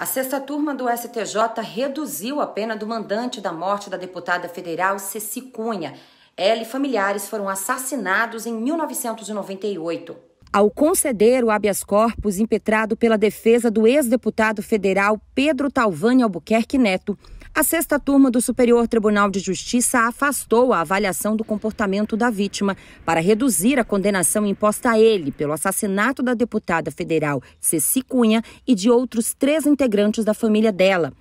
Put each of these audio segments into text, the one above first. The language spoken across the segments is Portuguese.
A sexta turma do STJ reduziu a pena do mandante da morte da deputada federal Ceci Cunha. Ela e familiares foram assassinados em 1998. Ao conceder o habeas corpus impetrado pela defesa do ex-deputado federal Pedro Talvani Albuquerque Neto, a sexta turma do Superior Tribunal de Justiça afastou a avaliação do comportamento da vítima para reduzir a condenação imposta a ele pelo assassinato da deputada federal Ceci Cunha e de outros três integrantes da família dela.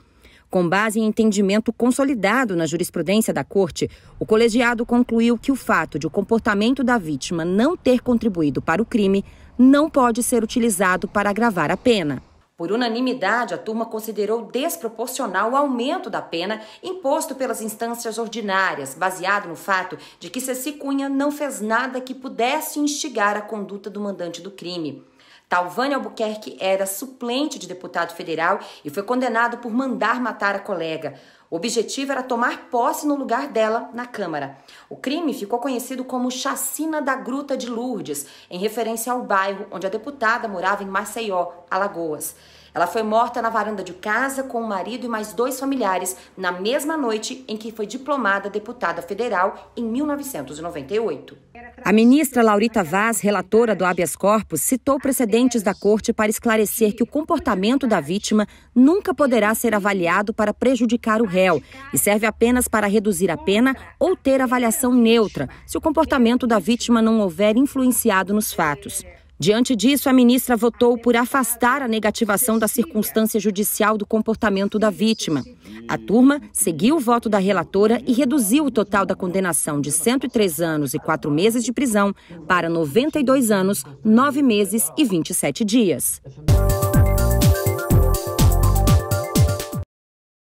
Com base em entendimento consolidado na jurisprudência da Corte, o colegiado concluiu que o fato de o comportamento da vítima não ter contribuído para o crime não pode ser utilizado para agravar a pena. Por unanimidade, a turma considerou desproporcional o aumento da pena imposto pelas instâncias ordinárias, baseado no fato de que Ceci Cunha não fez nada que pudesse instigar a conduta do mandante do crime. Talvânia Albuquerque era suplente de deputado federal e foi condenado por mandar matar a colega. O objetivo era tomar posse no lugar dela na Câmara. O crime ficou conhecido como Chacina da Gruta de Lourdes, em referência ao bairro onde a deputada morava em Maceió, Alagoas. Ela foi morta na varanda de casa com o marido e mais dois familiares na mesma noite em que foi diplomada deputada federal em 1998. A ministra Laurita Vaz, relatora do habeas corpus, citou precedentes da corte para esclarecer que o comportamento da vítima nunca poderá ser avaliado para prejudicar o réu e serve apenas para reduzir a pena ou ter avaliação neutra, se o comportamento da vítima não houver influenciado nos fatos. Diante disso, a ministra votou por afastar a negativação da circunstância judicial do comportamento da vítima. A turma seguiu o voto da relatora e reduziu o total da condenação de 103 anos e 4 meses de prisão para 92 anos, 9 meses e 27 dias.